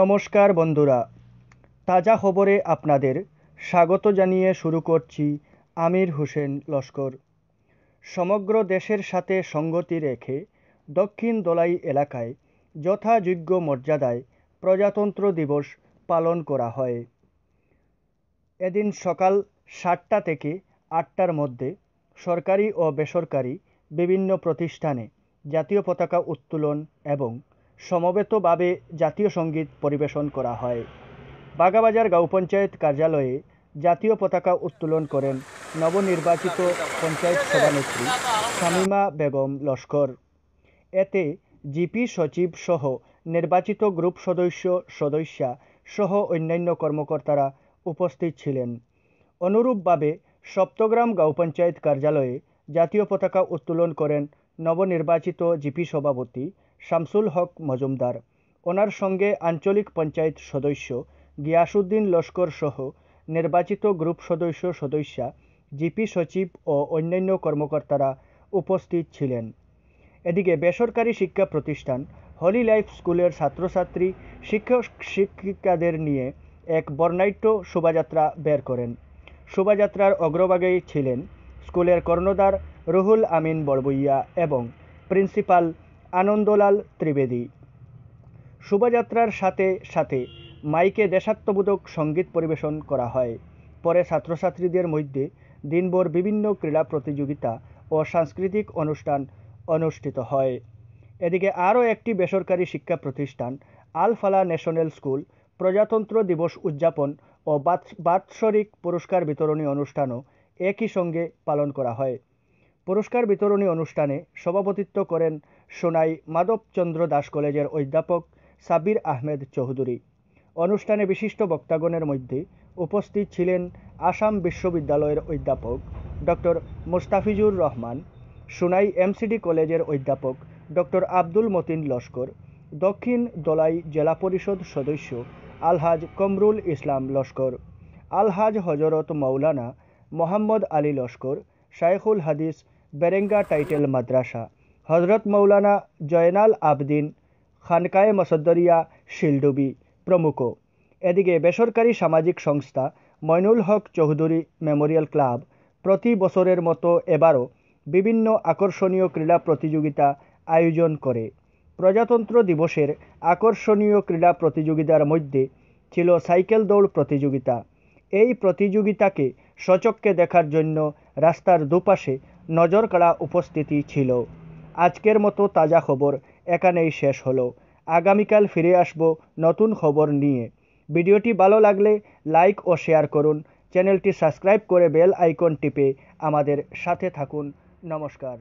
নমস্কার বন্ধুরা তাজা খবরে আপনাদের স্বাগত জানিয়ে শুরু করছি আমির হোসেন লস্কর সমগ্র দেশের সাথে সঙ্গতি রেখে দক্ষিণ দোলাই এলাকায় যথাযোগ্য মর্যাদায় প্রজাতন্ত্র দিবস পালন করা হয় এদিন সকাল সাতটা থেকে আটটার মধ্যে সরকারি ও বেসরকারি বিভিন্ন প্রতিষ্ঠানে জাতীয় পতাকা উত্তোলন এবং সমবেতভাবে জাতীয় সঙ্গীত পরিবেশন করা হয় বাগাবাজার গাঁও পঞ্চায়েত কার্যালয়ে জাতীয় পতাকা উত্তোলন করেন নবনির্বাচিত পঞ্চায়েত সভানেত্রী শামিমা বেগম লস্কর এতে জিপি সচিব সহ নির্বাচিত গ্রুপ সদস্য সদস্যা সহ অন্যান্য কর্মকর্তারা উপস্থিত ছিলেন অনুরূপভাবে সপ্তগ্রাম গাঁও পঞ্চায়েত কার্যালয়ে জাতীয় পতাকা উত্তোলন করেন নবনির্বাচিত জিপি সভাপতি শামসুল হক মজুমদার ওনার সঙ্গে আঞ্চলিক পঞ্চায়েত সদস্য গিয়াসুদ্দিন লস্কর সহ নির্বাচিত গ্রুপ সদস্য সদস্যা জিপি সচিব ও অন্যান্য কর্মকর্তারা উপস্থিত ছিলেন এদিকে বেসরকারি শিক্ষা প্রতিষ্ঠান হলি লাইফ স্কুলের ছাত্রছাত্রী শিক্ষক শিক্ষিকাদের নিয়ে এক বর্ণাঢ্য শোভাযাত্রা বের করেন শোভাযাত্রার অগ্রভাগে ছিলেন স্কুলের কর্ণধার রুহুল আমিন বড়বইয়া এবং প্রিন্সিপাল আনন্দলাল ত্রিবেদী শোভাযাত্রার সাথে সাথে মাইকে দেশাত্মবোধক সঙ্গীত পরিবেশন করা হয় পরে ছাত্রছাত্রীদের মধ্যে দিনভর বিভিন্ন ক্রীড়া প্রতিযোগিতা ও সাংস্কৃতিক অনুষ্ঠান অনুষ্ঠিত হয় এদিকে আরও একটি বেসরকারি শিক্ষা প্রতিষ্ঠান আলফালা ন্যাশনাল স্কুল প্রজাতন্ত্র দিবস উদযাপন ও বাৎসরিক পুরস্কার বিতরণী অনুষ্ঠানও একই সঙ্গে পালন করা হয় পুরস্কার বিতরণী অনুষ্ঠানে সভাপতিত্ব করেন সোনাই মাধবচন্দ্র দাস কলেজের অধ্যাপক সাবির আহমেদ চৌধুরী অনুষ্ঠানে বিশিষ্ট বক্তাগণের মধ্যে উপস্থিত ছিলেন আসাম বিশ্ববিদ্যালয়ের অধ্যাপক ডক্টর মোস্তাফিজুর রহমান সোনাই এমসিডি কলেজের অধ্যাপক ডক্টর আব্দুল মতিন লস্কর দক্ষিণ দলাই জেলা পরিষদ সদস্য আলহাজ কমরুল ইসলাম লস্কর আলহাজ হজরত মৌলানা মোহাম্মদ আলী লস্কর শায়খুল হাদিস বেরেঙ্গা টাইটেল মাদ্রাসা হজরত মৌলানা জয়নাল আবদিন খানকায়ে মসদ্দরিয়া শিলডুবি প্রমুখ এদিকে বেসরকারি সামাজিক সংস্থা ময়নুল হক চৌধুরী মেমোরিয়াল ক্লাব প্রতি বছরের মতো এবারও বিভিন্ন আকর্ষণীয় ক্রীড়া প্রতিযোগিতা আয়োজন করে প্রজাতন্ত্র দিবসের আকর্ষণীয় ক্রীড়া প্রতিযোগিতার মধ্যে ছিল সাইকেল দৌড় প্রতিযোগিতা এই প্রতিযোগিতাকে সচককে দেখার জন্য রাস্তার দুপাশে নজর উপস্থিতি ছিল আজকের মতো তাজা খবর এখানেই শেষ হলো আগামীকাল ফিরে আসব নতুন খবর নিয়ে ভিডিওটি ভালো লাগলে লাইক ও শেয়ার করুন চ্যানেলটি সাবস্ক্রাইব করে বেল আইকন টিপে আমাদের সাথে থাকুন নমস্কার